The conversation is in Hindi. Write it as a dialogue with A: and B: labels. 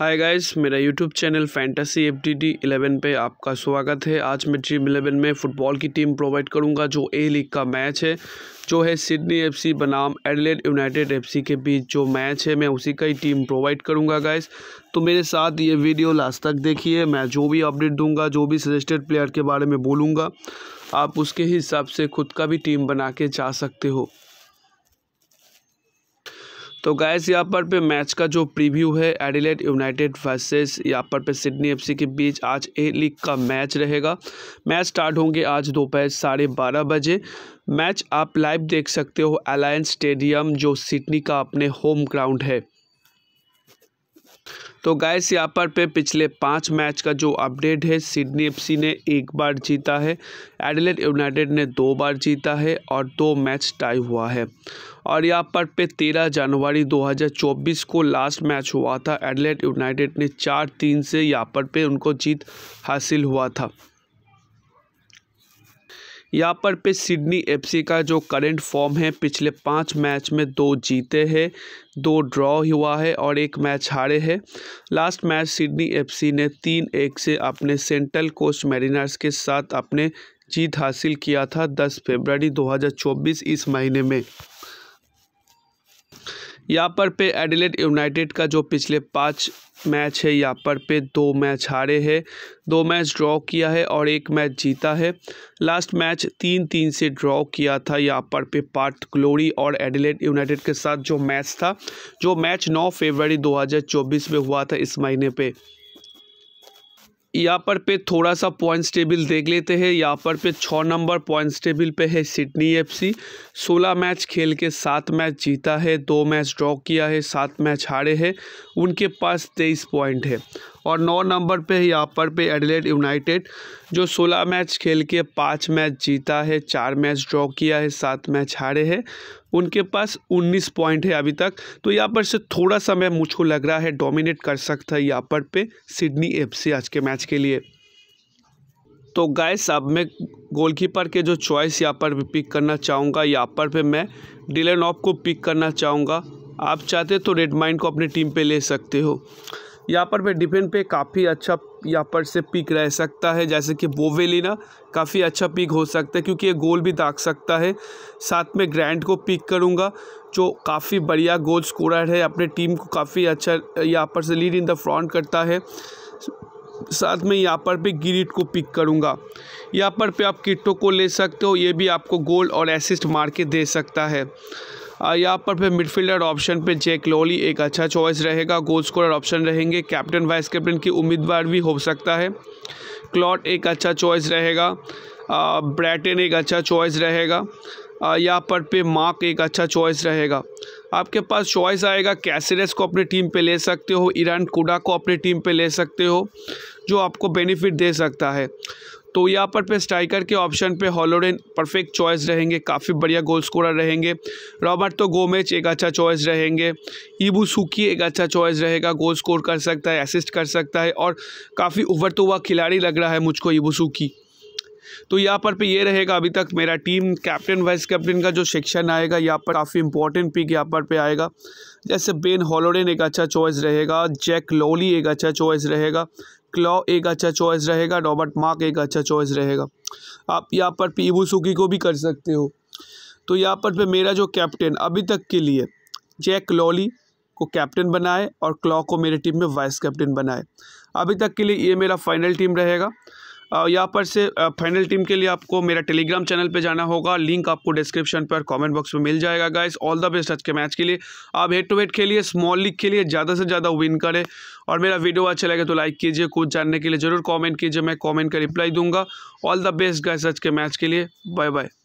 A: हाय गाइस मेरा YouTube channel fantasy F D T eleven पर आपका स्वागत है आज मैं ड्रीम इलेवन में फ़ुटबॉल की टीम प्रोवाइड करूंगा जो ए लीग का मैच है जो है सिडनी एफसी बनाम एडलेट यूनाइटेड एफसी के बीच जो मैच है मैं उसी का ही टीम प्रोवाइड करूंगा गाइस तो मेरे साथ ये वीडियो लास्ट तक देखिए मैं जो भी अपडेट दूँगा जो भी सजेस्टेड प्लेयर के बारे में बोलूँगा आप उसके हिसाब से खुद का भी टीम बना के जा सकते हो तो गैस यहाँ पर पे मैच का जो प्रीव्यू है एडिलेट यूनाइटेड वर्सेस यहाँ पर पे सिडनी एफसी के बीच आज ए लीग का मैच रहेगा मैच स्टार्ट होंगे आज दोपहर साढ़े बारह बजे मैच आप लाइव देख सकते हो अलायंस स्टेडियम जो सिडनी का अपने होम ग्राउंड है तो गाइस यहाँ पर पे पिछले पाँच मैच का जो अपडेट है सिडनी एफसी ने एक बार जीता है एडलेट यूनाइटेड ने दो बार जीता है और दो मैच टाई हुआ है और यहाँ पर पे तेरह जनवरी 2024 को लास्ट मैच हुआ था एडलेट यूनाइटेड ने चार तीन से यहाँ पर पे उनको जीत हासिल हुआ था यहाँ पर पे सिडनी एफसी का जो करंट फॉर्म है पिछले पाँच मैच में दो जीते हैं दो ड्रॉ हुआ है और एक मैच हारे हैं लास्ट मैच सिडनी एफसी ने तीन एक से अपने सेंट्रल कोस्ट मेरीनर्स के साथ अपने जीत हासिल किया था दो फरवरी 2024 इस महीने में यहाँ पर पे एडिलेट यूनाइटेड का जो पिछले पाँच मैच है यहाँ पर पे दो मैच हारे हैं दो मैच ड्रॉ किया है और एक मैच जीता है लास्ट मैच तीन तीन से ड्रॉ किया था यहाँ पर पे पार्ट ग्लोरी और एडिलेट यूनाइटेड के साथ जो मैच था जो मैच 9 फरवरी 2024 में हुआ था इस महीने पर यहाँ पर पे थोड़ा सा पॉइंट्स टेबल देख लेते हैं यहाँ पर पे छः नंबर पॉइंट्स टेबल पे है सिडनी एफसी सोलह मैच खेल के सात मैच जीता है दो मैच ड्रॉ किया है सात मैच हारे हैं उनके पास तेईस पॉइंट है और नौ नंबर पे यहाँ पर पे एडलेट यूनाइटेड जो सोलह मैच खेल के पाँच मैच जीता है चार मैच ड्रॉ किया है सात मैच हारे है उनके पास 19 पॉइंट है अभी तक तो यहाँ पर से थोड़ा सा मैं मुझको लग रहा है डोमिनेट कर सकता है यहाँ पर पे सिडनी एफ आज के मैच के लिए तो गाइस अब मैं गोलकीपर के जो चॉइस यहाँ पर पिक करना चाहूँगा यहाँ पर पे मैं डिलन ऑफ को पिक करना चाहूँगा आप चाहते तो रेड माइंड को अपनी टीम पर ले सकते हो यहाँ पर मैं डिफेंड पे काफ़ी अच्छा यहाँ पर से पिक रह सकता है जैसे कि बोवेलिना काफ़ी अच्छा पिक हो सकता है क्योंकि ये गोल भी दाग सकता है साथ में ग्रैंड को पिक करूँगा जो काफ़ी बढ़िया गोल स्कोरर है अपने टीम को काफ़ी अच्छा यहाँ पर से लीड इन द फ्रंट करता है साथ में यहाँ पर भी गिरिट को पिक करूँगा यहाँ पर पे आप किटो को ले सकते हो ये भी आपको गोल और एसिस्ट मार के दे सकता है यहाँ पर फिर मिडफील्डर ऑप्शन पे जेक लोली एक अच्छा चॉइस रहेगा गोल स्कोरर ऑप्शन रहेंगे कैप्टन वाइस कैप्टन की उम्मीदवार भी हो सकता है क्लॉट एक अच्छा चॉइस रहेगा ब्रैटन एक अच्छा चॉइस रहेगा यहाँ पर पे मार्क एक अच्छा चॉइस रहेगा आपके पास चॉइस आएगा कैसेरेस को अपनी टीम पे ले सकते हो ईरान कुडा को अपनी टीम पे ले सकते हो जो आपको बेनिफिट दे सकता है तो यहाँ पर पे स्ट्राइकर के ऑप्शन पे हॉलोडेन परफेक्ट चॉइस रहेंगे काफ़ी बढ़िया गोल स्कोरर रहेंगे रॉबर्टो गोमेच एक अच्छा चॉइस रहेंगे ईबू सुकी एक अच्छा चॉइस रहेगा गोल स्कोर कर सकता है असिस्ट कर सकता है और काफ़ी उभरता हुआ खिलाड़ी लग रहा है मुझको ईबू सुकी तो यहाँ पर पे ये रहेगा अभी तक मेरा टीम कैप्टन वाइस कैप्टन का जो सेक्शन आएगा यहाँ पर काफ़ी इंपॉर्टेंट पिक यहाँ पर पे आएगा जैसे बेन हॉलोडेन एक अच्छा चॉइस रहेगा जैक लोली एक अच्छा चॉइस रहेगा क्लॉ एक अच्छा चॉइस रहेगा रॉबर्ट मार्क एक अच्छा चॉइस रहेगा आप यहाँ पर पीबू सुकी को भी कर सकते हो तो यहाँ पर पे मेरा जो कैप्टन अभी तक के लिए जैक लॉली को कैप्टन बनाए और क्लॉ को मेरे टीम में वाइस कैप्टन बनाए अभी तक के लिए ये मेरा फाइनल टीम रहेगा यहाँ पर से फाइनल टीम के लिए आपको मेरा टेलीग्राम चैनल पे जाना होगा लिंक आपको डिस्क्रिप्शन पर कमेंट बॉक्स में मिल जाएगा गाइस ऑल द बेस्ट आज के मैच के लिए आप हेड टू हेड खेलिए स्मॉल लीग खेलिए ज़्यादा से ज़्यादा विन करें और मेरा वीडियो अच्छा लगे तो लाइक कीजिए कुछ जानने के लिए ज़रूर कॉमेंट कीजिए मैं कॉमेंट का रिप्लाई दूंगा ऑल द बेस्ट गाइस आज के मैच के लिए बाय बाय